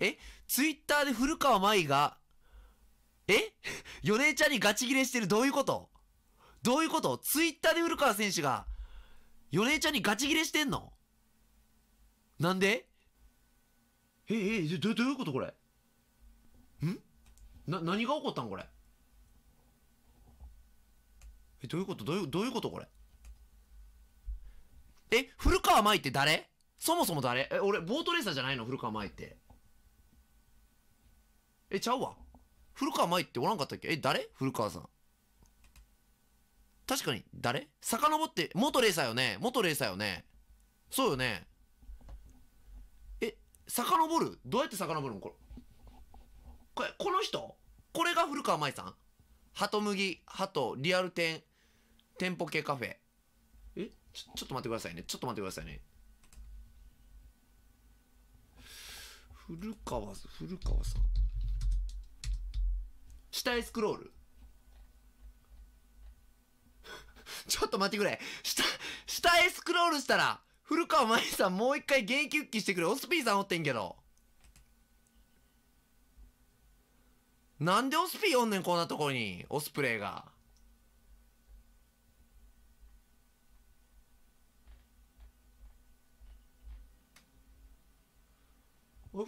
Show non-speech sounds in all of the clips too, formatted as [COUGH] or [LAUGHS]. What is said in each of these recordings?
えツイッターで古川舞が、えヨネちゃんにガチギレしてるどういうことどういうことツイッターで古川選手が、ヨネちゃんにガチギレしてんのなんでえ、え、ど、どういうことこれんな、何が起こったんこれえ、どういうことどういう、どういうことこれえ、古川舞って誰そもそも誰え、俺、ボートレーサーじゃないの古川舞って。え、ちゃうわ。古川舞っておらんかったっけえ、誰古川さん。確かに誰、誰遡って、元レーサーよね元レーサーよねそうよねえ、遡るどうやって遡るのこれ。これ、この人これが古川舞さん鳩麦、鳩、リアル店、店舗系カフェ。えちょ、ちょっと待ってくださいね。ちょっと待ってくださいね。古川、古川さん。下へスクロール。[LAUGHS] ちょっと待ってくれ。下、下へスクロールしたら、古川真由さんもう一回元気復帰してくれ。オスピーさんおってんけど。なんでオスピーおんねん、こんなとこに。オスプレイが。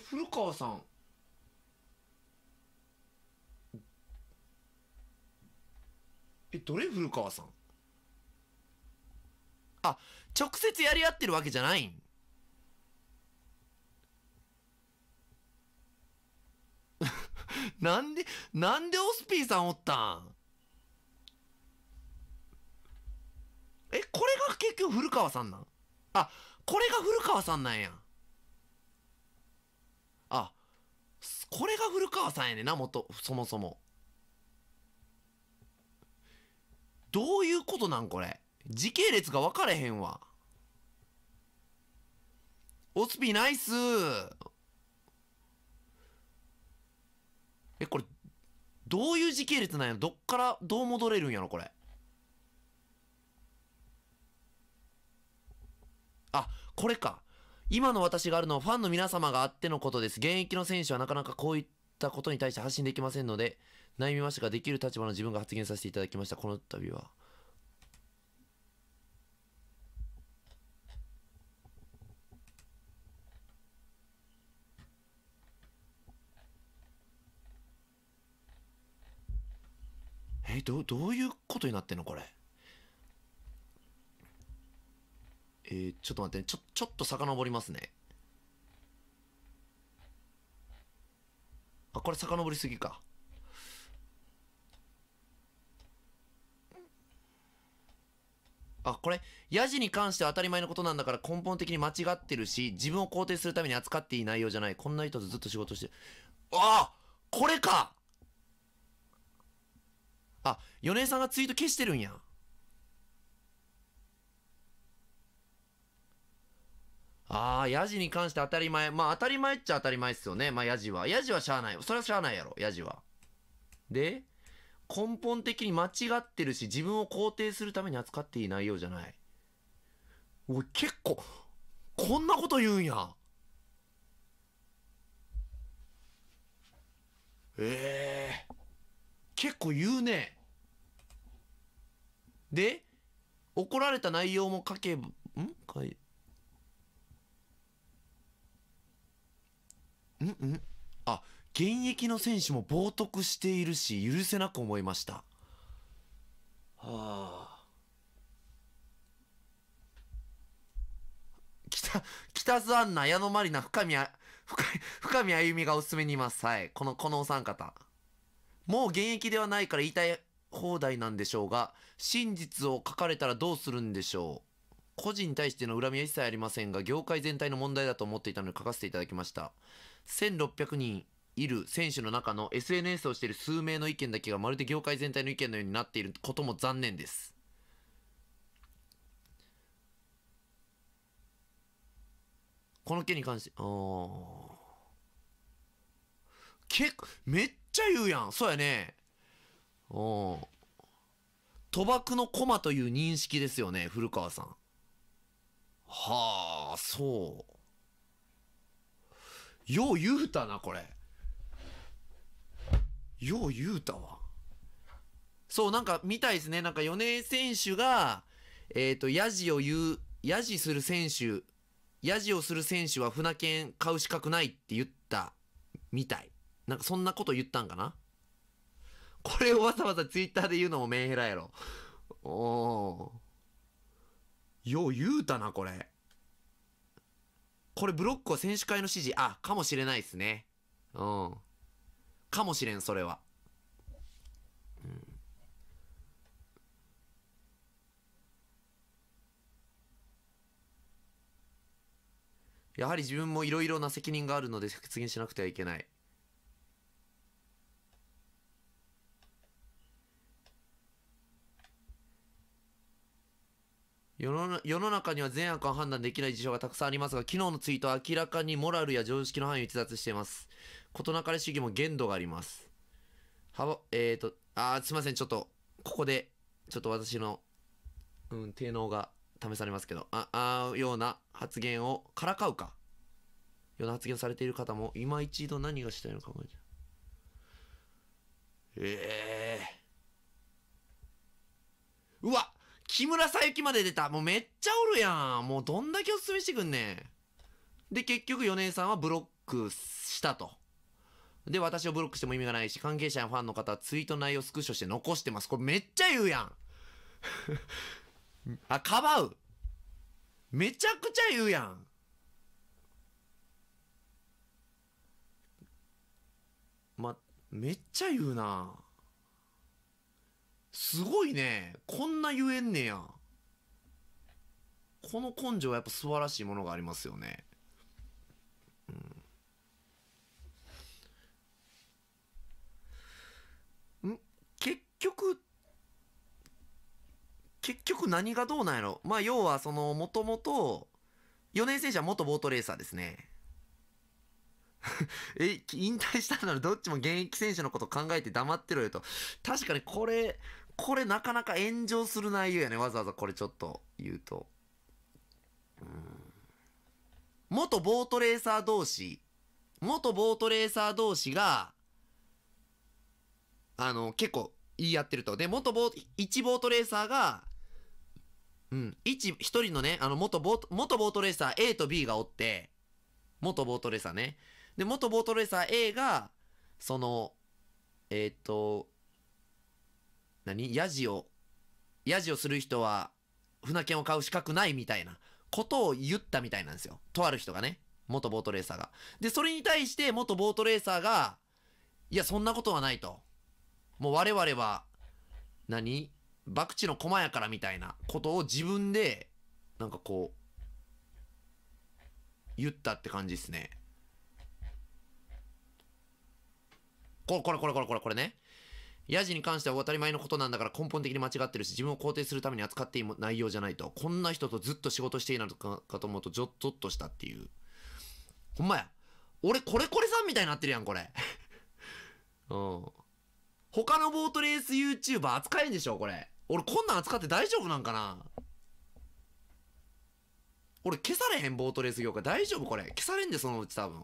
古川さん。どれ古川さんあ、直接やり合ってるわけじゃないん [LAUGHS] なんで、なんでオスピーさんおったんえ、これが結局古川さんなんあ、これが古川さんなんや。あ、これが古川さんやねな、もと、そもそも。どういうことなんこれ。時系列が分かれへんわ。オスピーナイスえ、これ、どういう時系列なんやどっからどう戻れるんやろこれ。あ、これか。今の私があるのはファンの皆様があってのことです。現役の選手はなかなかこういったことに対して発信できませんので、悩みましたが、できる立場の自分が発言させていただきました。この度は。え、ど、どういうことになってんのこれ。えー、ちょっと待って、ね、ちょ、ちょっと遡りますね。あ、これ遡りすぎか。あ、これ、ヤジに関しては当たり前のことなんだから根本的に間違ってるし、自分を肯定するために扱っていい内容じゃない。こんな人とずっと仕事してる。ああこれかあ、米井さんがツイート消してるんや。ああ、ヤジに関して当たり前。まあ当たり前っちゃ当たり前っすよね。まあヤジは。ヤジはしゃあない。それはしゃあないやろ、ヤジは。で根本的に間違ってるし、自分を肯定するために扱っていないようじゃない。おい、結構、こんなこと言うんや。ええー、結構言うね。で、怒られた内容も書け、んかい。んんあ、現役の選手も冒涜しているし許せなく思いましたはあ北北津アンナ矢野まりな深見あ深深見あゆみがおすすめにいますはいこのこのお三方もう現役ではないから言いたい放題なんでしょうが真実を書かれたらどうするんでしょう個人に対しての恨みは一切ありませんが業界全体の問題だと思っていたので書かせていただきました1600人いる選手の中の SNS をしている数名の意見だけがまるで業界全体の意見のようになっていることも残念です。この件に関して、結けめっちゃ言うやん。そうやね。ん。賭博の駒という認識ですよね、古川さん。はあ、そう。よう言うたな、これ。よう言うたわ。そう、なんか見たいですね。なんか米選手が、えっ、ー、と、ヤジを言う、ヤジする選手、ヤジをする選手は船券買う資格ないって言ったみたい。なんかそんなこと言ったんかなこれをわざわざツイッターで言うのもメンヘラやろ。およう言うたな、これ。これブロックは選手会の指示、あ、かもしれないですね。うん。かもしれんそれは、うん、やはり自分もいろいろな責任があるので実現しなくてはいけない世の世の中には善悪を判断できない事象がたくさんありますが、昨日のツイートは明らかにモラルや常識の範囲を逸脱しています。事なかれ主義も限度があります。は、えっ、ー、と、あすいません、ちょっと、ここで、ちょっと私の、うん、低能が試されますけど、あ、あような発言をからかうか、ような発言をされている方も、今一度何がしたいのか考えて。ええー、うわ木村さゆきまで出たもうめっちゃおるやんもうどんだけおすすめしてくんねんで、結局、米井さんはブロックしたと。で、私をブロックしても意味がないし、関係者やファンの方はツイート内容スクショして残してます。これめっちゃ言うやん [LAUGHS] あ、かばうめちゃくちゃ言うやんま、めっちゃ言うなすごいね。こんな言えんねや。この根性はやっぱ素晴らしいものがありますよね。局、結局何がどうなんやろまあ、要はその、もともと、4年生手は元ボートレーサーですね。[LAUGHS] え、引退したならどっちも現役選手のこと考えて黙ってろよと。確かにこれ、これなかなか炎上する内容やね。わざわざこれちょっと言うと。うん。元ボートレーサー同士、元ボートレーサー同士が、あの、結構、言い合ってると。で、元ボート、一ボートレーサーが、うん、一、一人のね、あの、元ボート、元ボートレーサー A と B がおって、元ボートレーサーね。で、元ボートレーサー A が、その、えー、っと、何ヤジを、ヤジをする人は、船券を買う資格ないみたいなことを言ったみたいなんですよ。とある人がね。元ボートレーサーが。で、それに対して元ボートレーサーが、いや、そんなことはないと。もう我々は、何博打の駒やからみたいなことを自分で、なんかこう、言ったって感じですね。これ、これ、これ、これ、これ、これね。ヤジに関しては当たり前のことなんだから根本的に間違ってるし、自分を肯定するために扱っていい内容じゃないと。こんな人とずっと仕事していいなのかかと思うと、ょっとしたっていう。ほんまや。俺、これこれさんみたいになってるやん、これ。[LAUGHS] うん。他のボートレース YouTuber 扱えんでしょこれ。俺こんなん扱って大丈夫なんかな俺消されへんボートレース業界。大丈夫これ。消されんで、そのうち多分。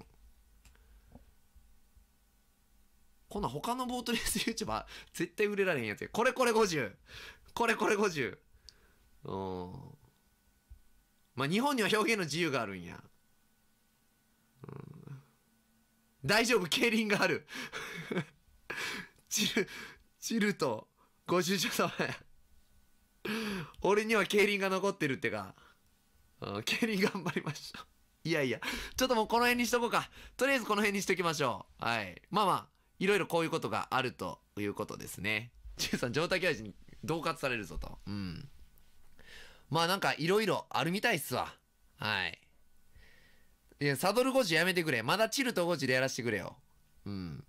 こんなん他のボートレース YouTuber 絶対売れられへんやつこれこれ50。これこれ50。うん。まあ、日本には表現の自由があるんや。うん、大丈夫、競輪がある。チル、チルと、ご主人様や。俺には競輪が残ってるってか。うん、競輪頑張りましょう。いやいや、ちょっともうこの辺にしとこうか。とりあえずこの辺にしときましょう。はい。まあまあ、いろいろこういうことがあるということですね。チルさん、上体教授に同喝されるぞと。うん。まあなんかいろいろあるみたいっすわ。はい。いや、サドル5時やめてくれ。まだチルと5時でやらせてくれよ。うん。